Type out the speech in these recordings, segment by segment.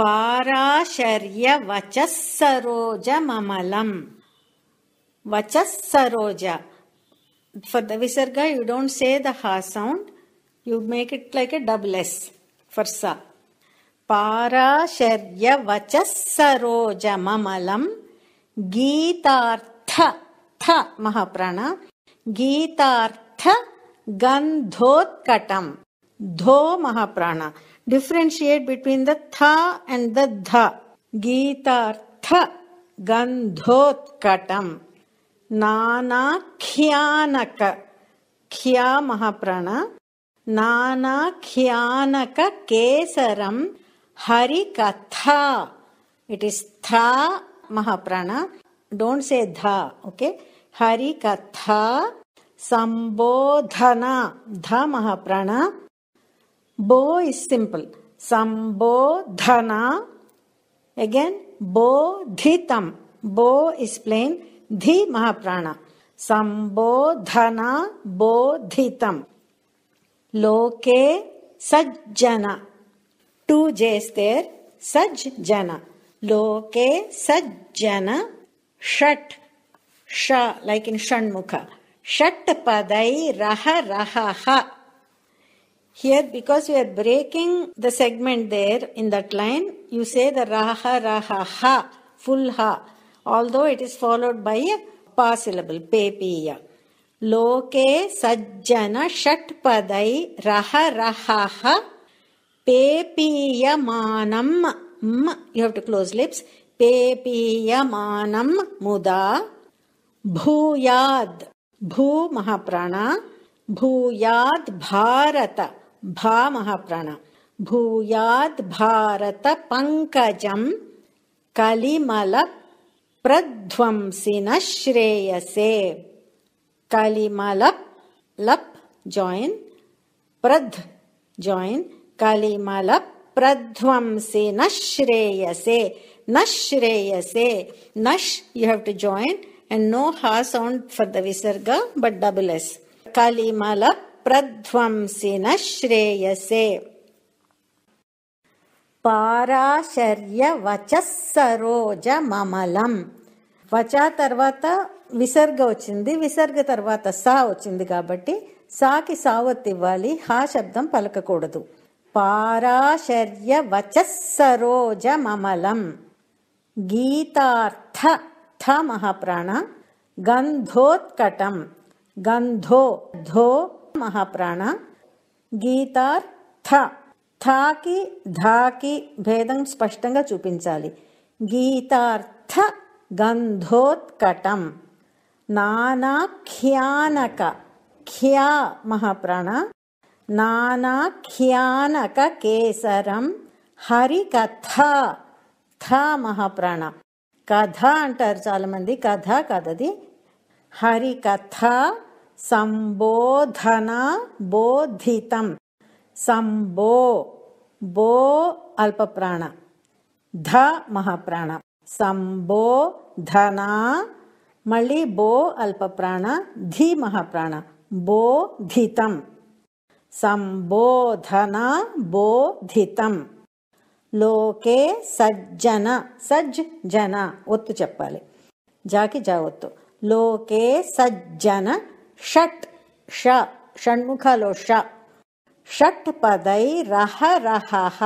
पाराशर्य वचस्सरोज ममलम वचस्सरोज for the visarga you don't say the हा sound you make it like a double s for स पाराशर्य वचस्सरोज ममलम गीतार्थ थ महाप्राण गीतार्थ गंधोत्कटम धो महाप्राणा differentiate between the tha and the dha. Gitartha gandhotkatam. Nana khyanaka. Khya mahaprana. Nana khyanaka kesaram harikatha. It is tha mahaprana. Don't say dha, okay? Harikatha sambodhana. Dha mahaprana. Bo is simple. Sambodhana. Again, bodhitam. Bo is plain. Dhi Mahaprana. Sambodhana bodhitam. Loke sajjana. Two J's there. Sajjana. Loke sajjana. Shat. Sha like in Shanmukha. Shat padai raha raha ha. Here, because you are breaking the segment there in that line, you say the raha, raha, ha, full ha, although it is followed by a pa syllable, pepiya. Loke sajjana shatpadai raha, raha, ha, manam m, you have to close lips, manam muda, भूयाद् भू महाप्राणा भूयाद् भारत भा महाप्राण भूयाद भारत पंकज कलिमल प्रध्वंसिन श्रेयसे कलिमल लप join प्रध join कलिमल प्रध्वंसिन श्रेयसे नश्रेयसे नश you have to join and no हा sound for the visarga but double s कलिमल ప్రధ్వంసిన శ్రేయసే పారాశర్య వచస్సరోజ మమలం వచ తర్వాత విసర్గ వచ్చింది విసర్గ తర్వాత సా వచ్చింది కాబట్టి సాకి సావత్ ఇవ్వాలి హా శబ్దం పలకకూడదు పారాశర్య వచస్సరోజ మమలం గీతార్థ థ మహాప్రాణ గంధోత్కటం గంధో ధో మహాప్రాణ గీతార్థ థాకి ధాకి భేదం స్పష్టంగా చూపించాలి గీతార్థ గంధోత్కటం నానాఖ్యానక ఖ్యా మహాప్రాణ నానాఖ్యానక కేసరం హరికథ థ మహాప్రాణ కథ అంటారు చాలామంది కథ కథది హరికథ సంబోధన బోధితం సంబో బో అల్పప్రాణ ధ మహాప్రాణ సంబో ధన మళ్ళీ బో అల్పప్రాణ ధి మహాప్రాణ బోధితం సంబోధన బోధితం లోకే సజ్జన సజ్జ జన ఒత్తు చెప్పాలి జాకి జా ఒత్తు లోకే సజ్జన షట్ ష షణ్ముఖలో ష షట్ పదై రహ రహ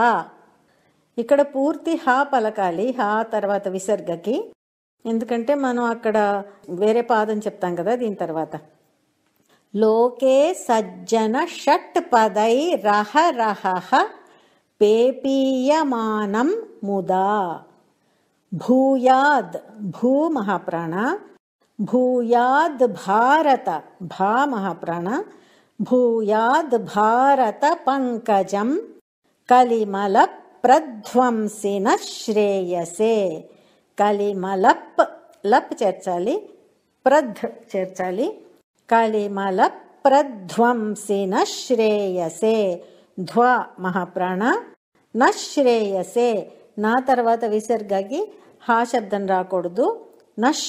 ఇక్కడ పూర్తి హా పలకాలి హా తర్వాత విసర్గకి ఎందుకంటే మనం అక్కడ వేరే పాదం చెప్తాం కదా దీని తర్వాత లోకే సజ్జన షట్ పదై రహ రహ పేపీయమానం ముదా భూయాద్ భూ మహాప్రాణ भूयाद् भारत भा भूयाद् भारत पङ्कजम् कलिमलप् प्रध्वंसि न श्रेयसे कलिमलप् लप् चर्चलि प्रध् चर्चालि कलिमल प्रध्वंसि न श्रेयसे ध्व महाप्राण नश्रेयसे ना तर्वासर्गि आशब्दु नश्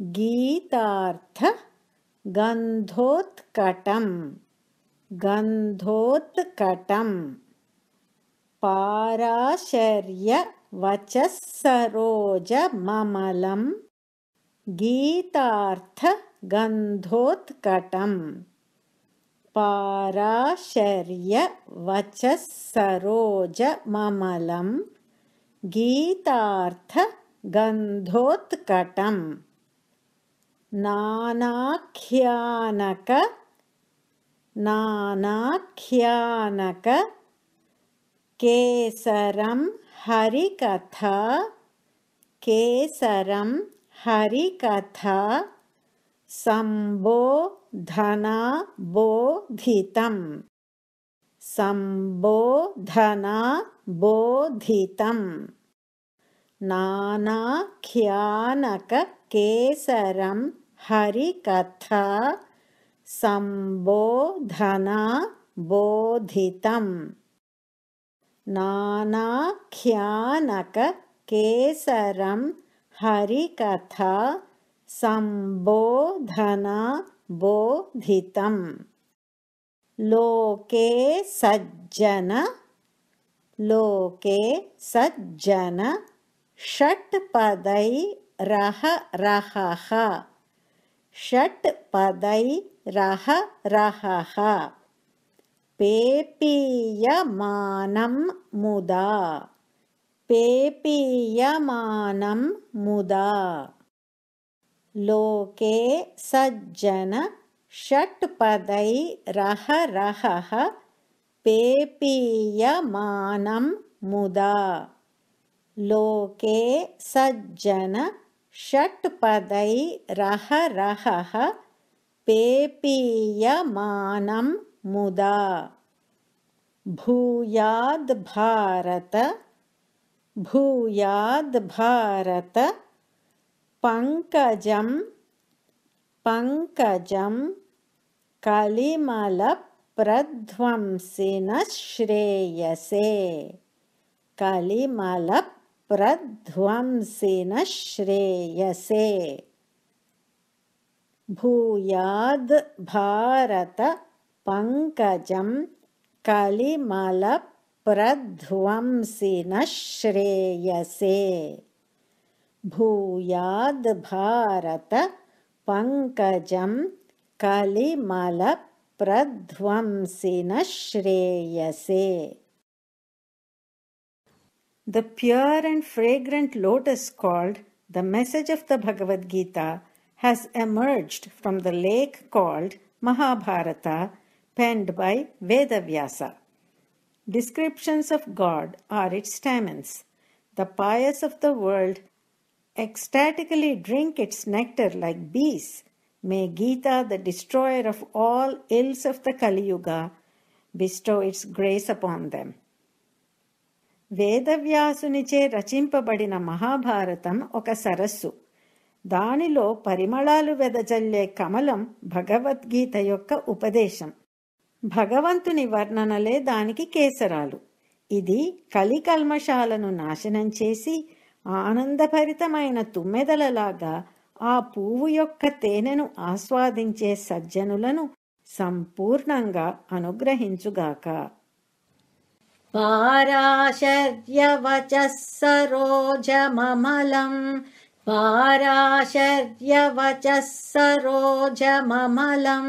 गीतार्थगन्धोत्कटं गन्धोत्कटम् पाराशर्यवचस्सरोजममलं गीतार्थगन्धोत्कटं पाराशर्यवचस्सरोजममलं गीतार्थगन्धोत्कटम् नानाख्यानक नानाख्यानक नानाख्यानकेसरं हरिकथा केसरं हरिकथा सम्बोधना बोधितं सम्बोधना बोधितम् नानाख्यानककेसरं हरिकथा सम्बोधना बोधितं नानाख्यानककेसरं हरिकथा सम्बोधना बोधितं लोके सज्जन लोके सज्जन षट्पदैरह रहः रह पेपीयमानं मुदा पेपीयमानं मुदा लोके सज्जन षट्पदैरहरहः पेपीयमानं मुदा लोके सज्जन षट्पदैरहरहः पेपीयमानं मुदा भारत भूयाद्भारत भारत पङ्कजं कलिमलप्रध्वंसिनः श्रेयसे कलिमलप् श्रेयसे भूयाद् भारत पङ्कजं कलिमल श्रेयसे भूयाद् भारत पङ्कजं श्रेयसे The pure and fragrant lotus called the message of the Bhagavad Gita has emerged from the lake called Mahabharata penned by Vedavyasa. Descriptions of God are its stamens. The pious of the world ecstatically drink its nectar like bees. May Gita, the destroyer of all ills of the Kali Yuga, bestow its grace upon them. వేదవ్యాసునిచే రచింపబడిన Mahabharatam ఒక సరస్సు దానిలో పరిమళాలు వెదజల్లే కమలం భగవద్గీత యొక్క ఉపదేశం భగవంతుని వర్ణనలే దానికి కేసరాలు ఇది కలికల్మషాలను నాశనం చేసి ఆనందభరితమైన తుమ్మెదలలాగా ఆ పువ్వు యొక్క తేనెను ఆస్వాదించే సజ్జనులను సంపూర్ణంగా అనుగ్రహించుగాక पाराशर्यवचस्सरोज ममलं पारा शर्यवचस्सरोजमममलं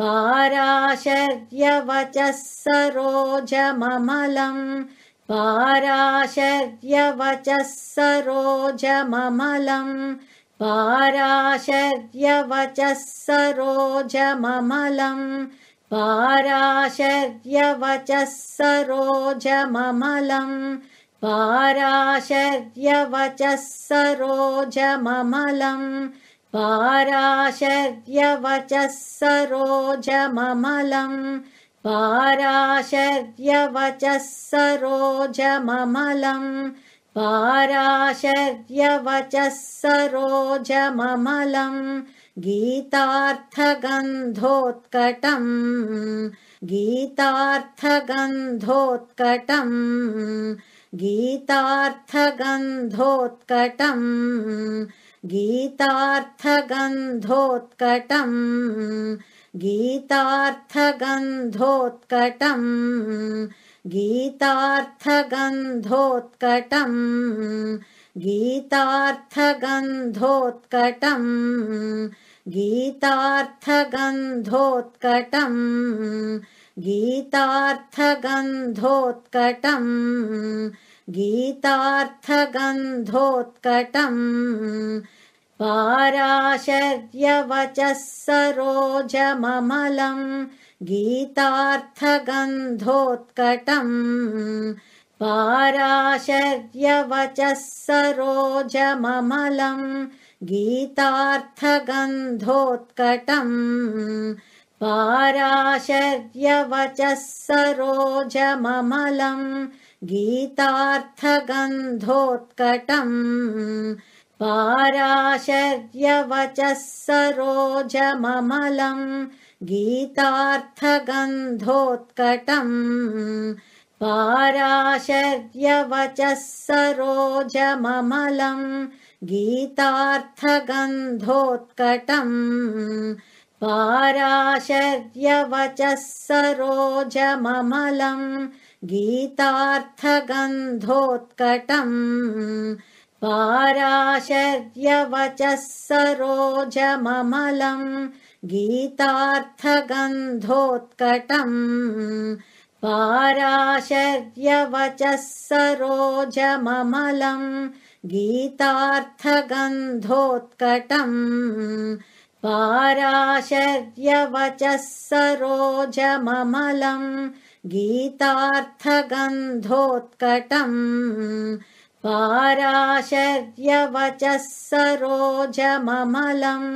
पाराशर्यवचस्सरोज ममलं पारा शर्यवचस् सरोजममलं पारा पाराशर्यवचः सरोजममलम् पाराशर्यवचः सरोजममलम् पाराशर्यवचः सरोजममलम् पाराशर्यवचः सरोजममलम् गीतार्थगन्धोत्कटम् गीतार्थगन्धोत्कटम् गीतार्थगन्धोत्कटम् गीतार्थगन्धोत्कटम् गीतार्थगन्धोत्कटम् गीतार्थगन्धोत्कटम् गीतार्थगन्धोत्कटम् गीतार्थगन्धोत्कटम् गीतार्थगन्धोत्कटम् गीतार्थगन्धोत्कटम् पाराशर्यवचः सरोजममलम् गीतार्थगन्धोत्कटम् पाराशर्यवचः सरोजममलम् गीतार्थगन्धोत्कटम् पाराशर्यवचः सरोजममलम् गीतार्थगन्धोत्कटम् पाराशर्यवचः सरोजममलम् गीतार्थगन्धोत्कटम् पाराशर्यवचः सरोजममलम् गीतार्थगन्धोत्कटम् पाराशर्यवचः सरोजममलम् गीतार्थगन्धोत्कटम् पाराशर्यवचः सरोजममलम् गीतार्थगन्धोत्कटम् पाराशर्यवचः सरोजममलम् गीतार्थगन्धोत्कटम् पाराशर्यवचः सरोजममलम् गीतार्थगन्धोत्कटम् पाराशर्यवचः सरोजममलम्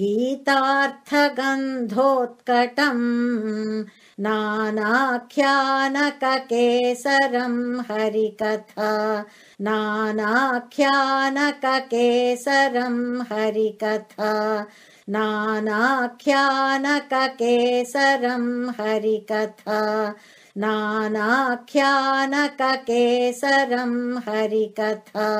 गीतार्थगन्धोत्कटम् ख्यानककेसरं हरिकथा नख्यानककेसरं हरिकथा नानाख्यानककेसरं हरिकथा नानाख्यानकककेसरं हरिकथा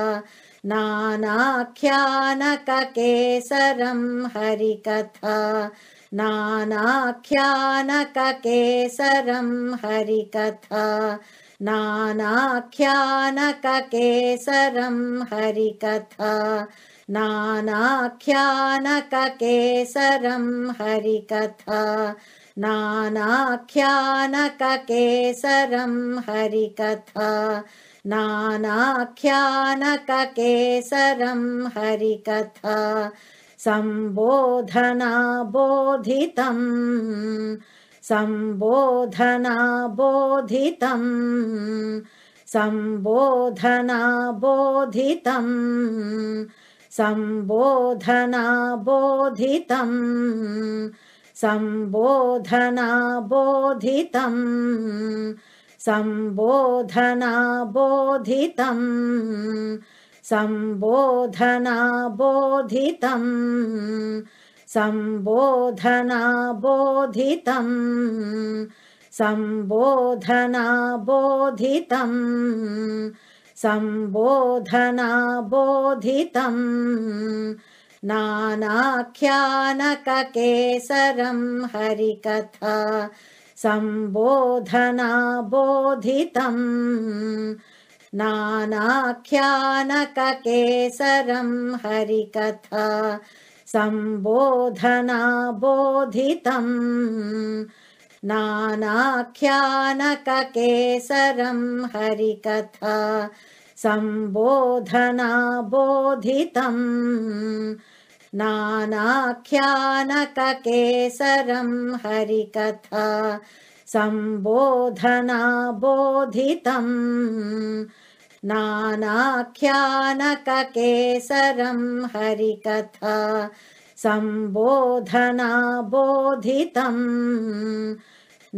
नख्यानककेसरं हरिकथा नानाख्यानकककेसरं हरिकथा नख्यानककेसरं हरिकथा नानाख्यानककेसरं हरिकथा नानाख्यानकककेसरं हरिकथा नख्यानकककेसरं हरिकथा बोधना बोधितम् सम्बोधनाबोधितम् सम्बोधनाबोधितम् सम्बोधनाबोधितम् सम्बोधना बोधितम् सम्बोधना बोधितम् सम्बोधना बोधितम् सम्बोधना बोधितम् सम्बोधनाबोधितम् सम्बोधना बोधितम् नानाख्यानकेसरं हरिकथा सम्बोधना बोधितम् नानाख्यानककेसरं हरिकथा संबोधना बोधितम् नानाख्यानकेसरं हरिकथा संबोधना बोधितम् नानाख्यानकेसरं हरिकथा संबोधना बोधितम् नानाख्यानकककेसरं हरिकथा संबोधना बोधितम्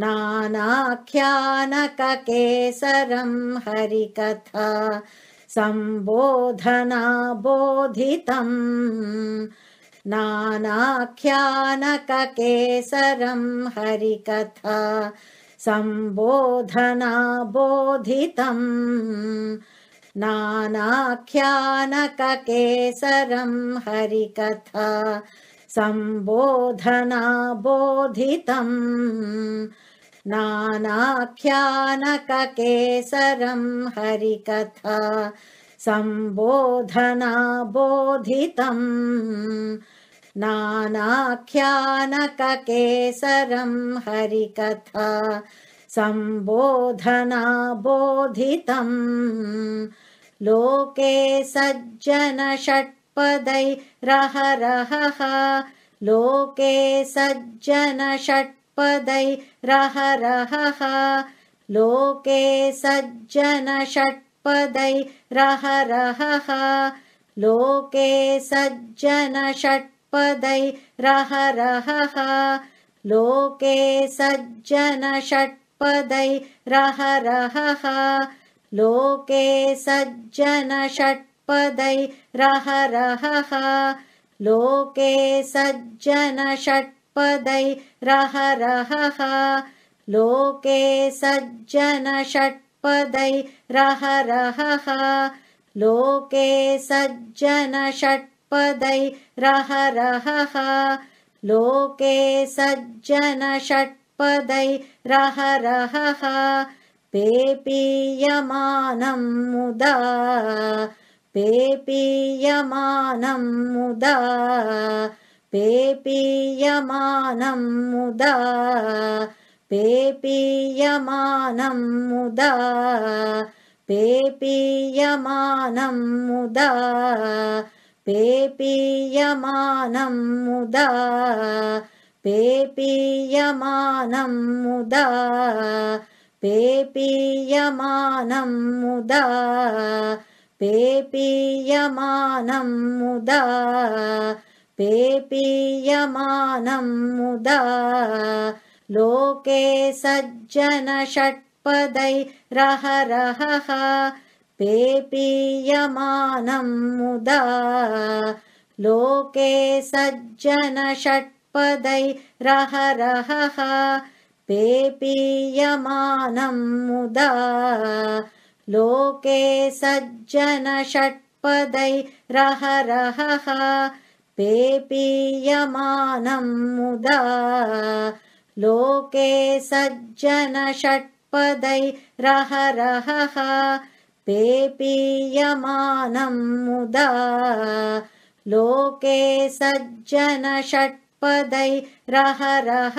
नानाख्यानकेसरं हरिकथा संबोधना बोधितम् नानाख्यानकेसरं हरिकथा बोधना बोधितम् नानाख्यानकेसरं हरिकथा संबोधना बोधितम् नानाख्यानकेसरं हरिकथा संबोधना बोधितम् नानाख्यानककेसरं हरिकथा सम्बोधनाबोधितं लोके सज्जनषट्पदै रहरहः लोके सज्जनषट्पदयि रहरहः लोके सज्जनषट्पदयि रहरः लोके सज्जनषट् पदय रहरः लोके सज्जन षट्पदयरहः लोके सज्जन षट्पदयरहः लोके सज्जन षट्पदयरहः लोके सज्जन षट्पदयी रहरः लोके सज्जन षट् पदै रहरः लोके सज्जन षट्पदै रहरः पेपीयमानम् मुदा पेपीयमानं मुदा पेपीयमानं मुदा पेपीयमानं मुदा पेपीयमानं मुदा पेपीयमानं मुदा पेपीयमानं मुदा पेपीयमानं मुदा पेपीयमानं मुदा पेपीयमानं मुदा लोके सज्जन पेपीयमानम् मुदा लोके सज्जन षट्पदै रहरः पेपीयमानम् मुदा लोके सज्जन षट्पदै रहरः पेपीयमानम् मुदा लोके सज्जन षट्पदै रहरः पेपीयमानम् मुदा लोके सज्जन षट्पदै रहरः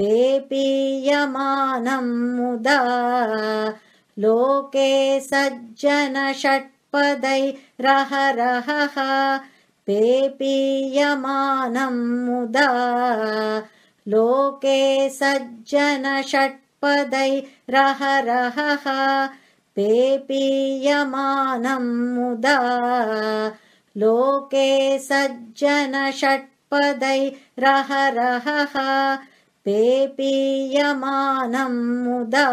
पेपीयमानम् मुदा लोके सज्जन षट्पदै रहरः पेपीयमानम् मुदा लोके सज्जन षट्पदयै रहरः पेपीयमानम् मुदा लोके सज्जन षट्पदै रहरः पेपीयमानं मुदा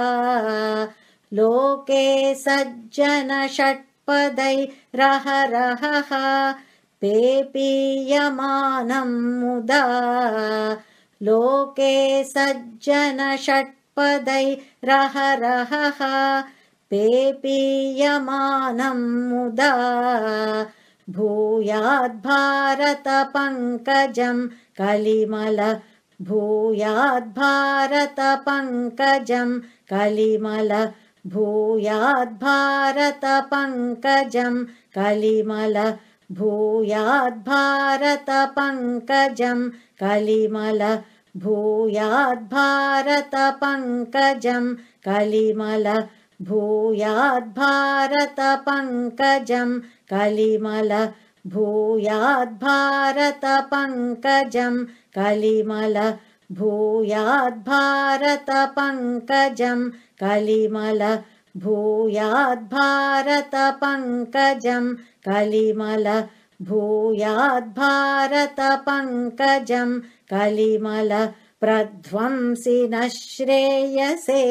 लोके सज्जन षट्पदै रहरः पेपीयमानं मुदा लोके सज्जन षट्पदयै रहरः पीयमानम् मुदा भूयाद् भारत पङ्कजम् कलिमल भूयाद् भारत पङ्कजम् कलिमल भूयाद् भारत भूयाद्भारत भूयाद्भारत भूयाद्भारत पङ्कजम् कालिमल भूयाद्भारत पङ्कजम् भूयाद्भारत कलिमल भूयाद्भारत कलिमल भूयाद्भारत कलिमल प्रध्वंसि न श्रेयसे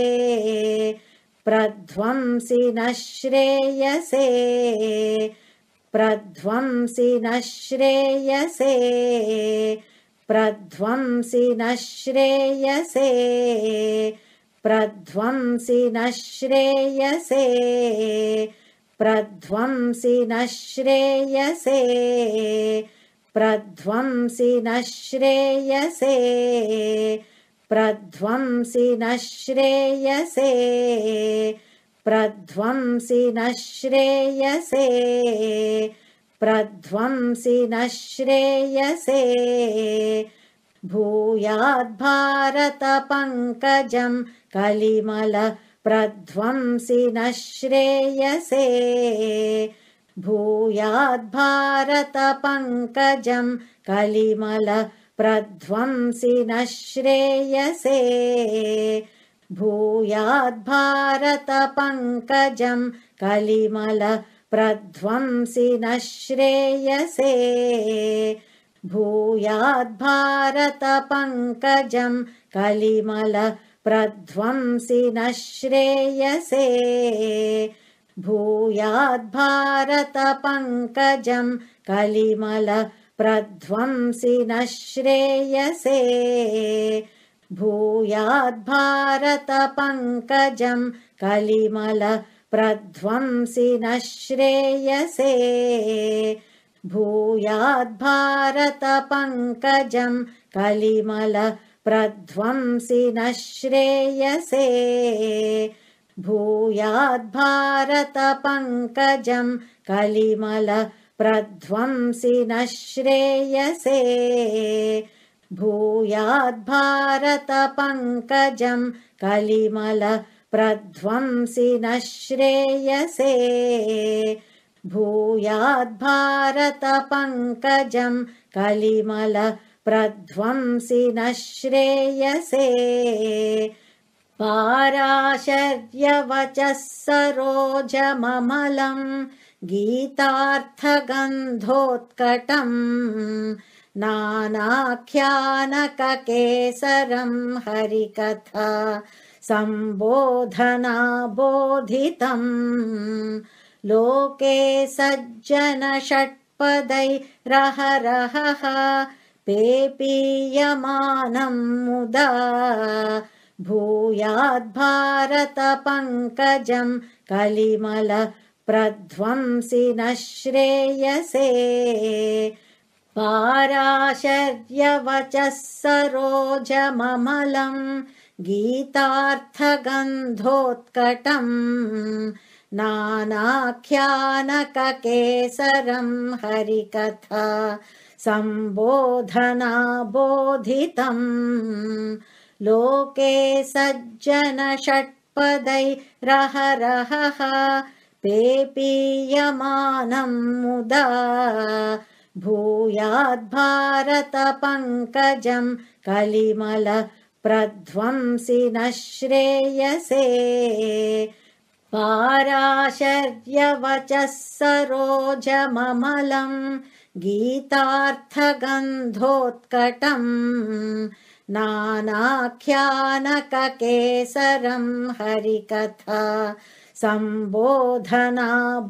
प्रध्वंसि न श्रेयसे प्रध्वंसि श्रेयसे प्रध्वंसि श्रेयसे प्रध्वंसि श्रेयसे प्रध्वंसि श्रेयसे प्रध्वंसि श्रेयसे प्रध्वंसि न श्रेयसे प्रध्वंसि श्रेयसे प्रध्वंसि न श्रेयसे भूयाद्भारतपङ्कजम् कलिमल प्रध्वंसि न श्रेयसे भूयाद्भारतपङ्कजम् कलिमल प्रध्वंसि न श्रेयसे पङ्कजम् कलिमल प्रध्वंसि न श्रेयसे भूयाद्भारत पङ्कजम् कलिमल प्रध्वंसि न श्रेयसे भूयाद्भारत पङ्कजम् कलिमल प्रध्वंसि न श्रेयसे भूयाद्भारतपङ्कजम् कलिमल प्रध्वंसि न श्रेयसे भूयाद्भारत पङ्कजम् कलिमल प्रध्वंसि न श्रेयसे भूयाद्भारत पङ्कजम् कलिमल प्रध्वंसि न श्रेयसे भूयाद्भारत पङ्कजम् कलिमल प्रध्वंसि न श्रेयसे भूयाद्भारत पङ्कजम् कलिमल प्रध्वंसि न श्रेयसे पाराशर्यवचः सरोजममलम् गीतार्थगन्धोत्कटम् नानाख्यानकेसरम् हरिकथा सम्बोधनाबोधितम् लोके सज्जन षट्पदै रह रहः मुदा मुद भूयाद्भारतपङ्कजं कलिमल प्रध्वंसि न श्रेयसे पाराशर्यवचः सरोजममलम् गीतार्थगन्धोत्कटम् नानाख्यानकेसरं हरिकथा सम्बोधनाबोधितम् लोके सज्जनषट्पदै रहरहः पीयमानम् मुदा भूयाद्भारतपङ्कजम् कलिमल प्रध्वंसि न श्रेयसे पाराशर्यवचः सरोजममलम् गीतार्थगन्धोत्कटम् नानाख्यानककेसरम् हरिकथा सम्बोधनाबोधितम्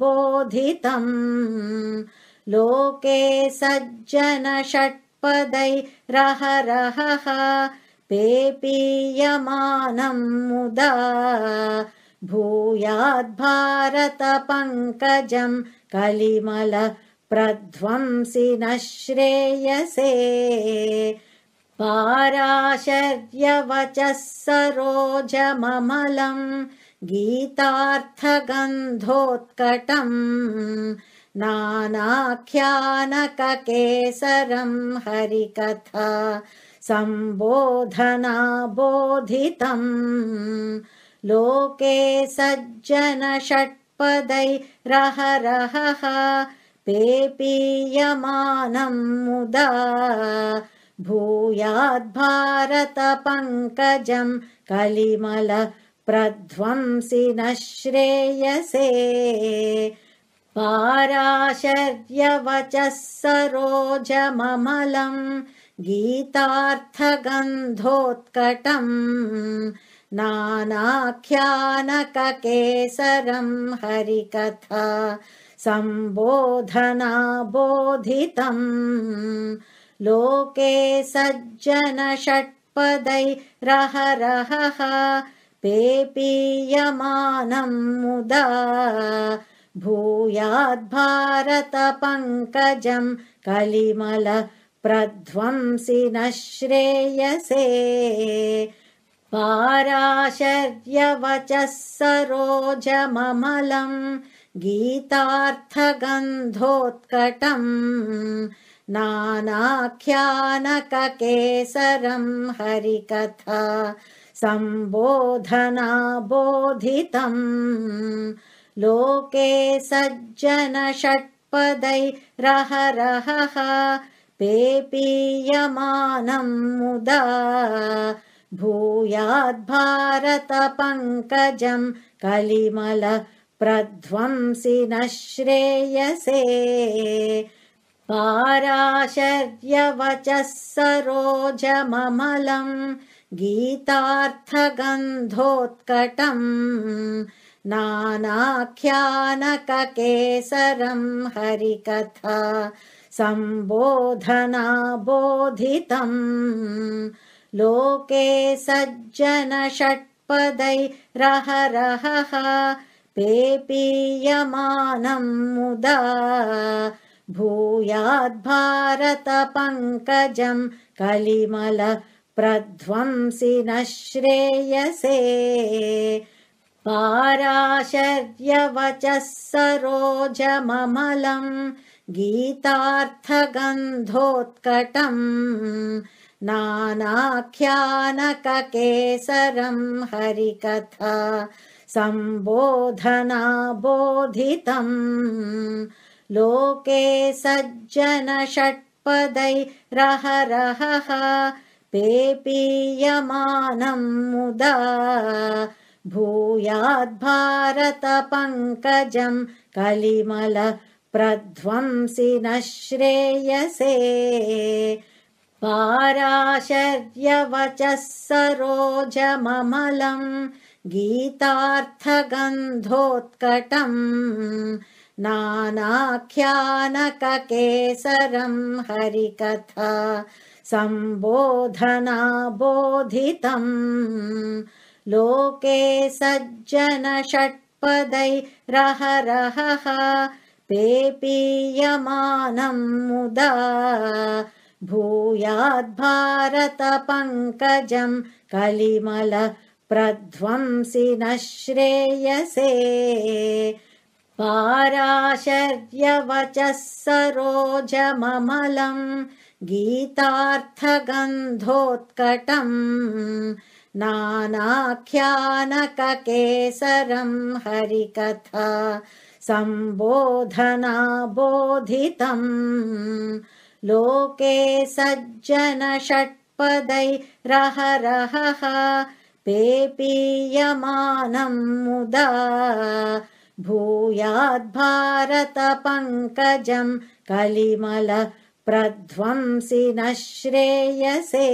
लोके सज्जनषट्पदै रह रहः पेपीयमानम् मुदा भूयाद्भारतपङ्कजम् कलिमल प्रध्वंसि सिनश्रेयसे श्रेयसे पाराशर्यवचः सरोजममलम् गीतार्थगन्धोत्कटम् नानाख्यानकेसरं हरिकथा सम्बोधनाबोधितम् लोके सज्जन षट्पदै रह रहः मुदा भूयाद्भारतपङ्कजम् कलिमल प्रध्वंसि न श्रेयसे पाराशर्यवचः सरोजममलम् गीतार्थगन्धोत्कटम् नानाख्यानकेसरम् हरिकथा सम्बोधनाबोधितम् लोके सज्जनषट्पदै रहरहः पेपीयमानम् मुदा भूयाद्भारतपङ्कजम् कलिमल प्रध्वंसि न श्रेयसे पाराशर्यवचः सरोजममलम् गीतार्थगन्धोत्कटम् नानाख्यानककेसरम् हरिकथा संबोधना बोधितं लोके सज्जन षट्पदै रह पेपीयमानम् मुदा भूयाद्भारतपङ्कजम् कलिमल प्रध्वंसि सिनश्रेयसे श्रेयसे पाराशर्यवचः सरोजममलम् गीतार्थगन्धोत्कटम् नानाख्यानकेसरं हरिकथा सम्बोधनाबोधितम् लोके सज्जन षट्पदै रह रहः पेपीयमानम् मुदा भूयाद् भारतपङ्कजम् कलिमल प्रध्वंसि न श्रेयसे पाराशर्यवचः सरोजममलम् गीतार्थगन्धोत्कटम् नानाख्यानकेसरम् हरिकथा सम्बोधनाबोधितम् लोके सज्जनषट्पदै रहरहः पेपीयमानम् मुदा भूयाद्भारतपङ्कजम् कलिमल प्रध्वंसि न श्रेयसे पाराशर्यवचः सरोजममलम् गीतार्थगन्धोत्कटम् नानाख्यानककेसरम् हरिकथा सम्बोधनाबोधितम् लोके सज्जन षट्पदै रह ते पीयमानम् मुदा भूयाद्भारतपङ्कजम् कलिमल प्रध्वंसि सिनश्रेयसे श्रेयसे पाराशर्यवचः सरोजममलम् गीतार्थगन्धोत्कटम् नानाख्यानकेसरं हरिकथा सम्बोधनाबोधितम् लोके सज्जन षट्पदै रह पेपीयमानं मुदा भूयाद्भारतपङ्कजम् कलिमल प्रध्वंसि न श्रेयसे